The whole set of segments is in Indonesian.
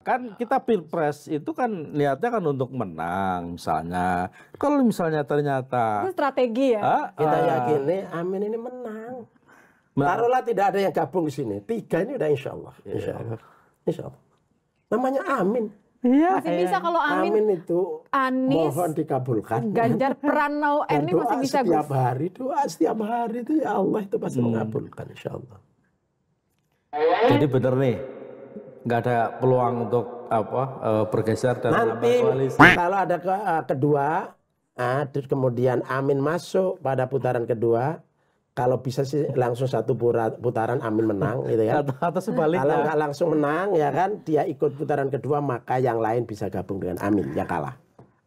Kan kita pilpres itu kan lihatnya kan untuk menang misalnya. Kalau misalnya ternyata itu strategi ya. Ah, kita ah, yakini Amin ini menang. menang. Taruhlah tidak ada yang gabung di sini. Tiga ini udah insya Allah. Iya. Insya Allah. Insya Allah. Namanya Amin. Iya. Masih bisa eh. kalau Amin, Amin itu Anis, mohon dikabulkan. Ganjar Pranowo eh, ini masih bisa setiap Gus. hari doa setiap hari itu ya Allah itu pasti hmm. mengabulkan insya Allah. Jadi benar nih nggak ada peluang untuk apa uh, bergeser dan nanti kalau ada ke, uh, kedua uh, kemudian Amin masuk pada putaran kedua kalau bisa sih langsung satu putaran Amin menang gitu ya. Atau, atau sebaliknya. Kalau nggak langsung menang ya kan dia ikut putaran kedua maka yang lain bisa gabung dengan Amin yang kalah.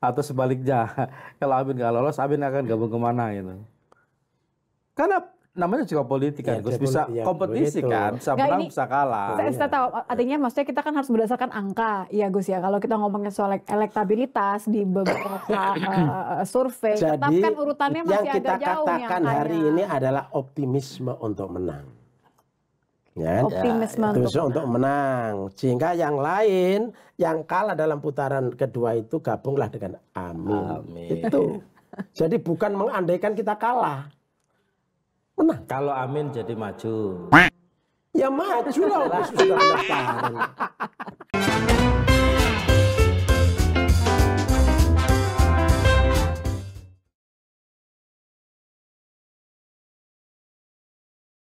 Atau sebaliknya kalau Amin nggak lolos Amin akan gabung kemana gitu. Karena namanya juga politik kan, ya, Gus. Bisa ya, kompetisi begitu. kan, bisa menang, ini, bisa kalah. Saya, saya tahu, artinya maksudnya kita kan harus berdasarkan angka, ya Gus ya. Kalau kita ngomongin soal elektabilitas di beberapa uh, survei, Jadi, tetap kan urutannya masih agak jauh. Yang kita hari ini adalah optimisme untuk menang. Ya, kan? optimisme ya, untuk, untuk menang. Sehingga yang lain, yang kalah dalam putaran kedua itu gabunglah dengan amin. amin. Itu. Jadi bukan mengandaikan kita kalah Menang. Kalau Amin jadi maju. Ya maju lah,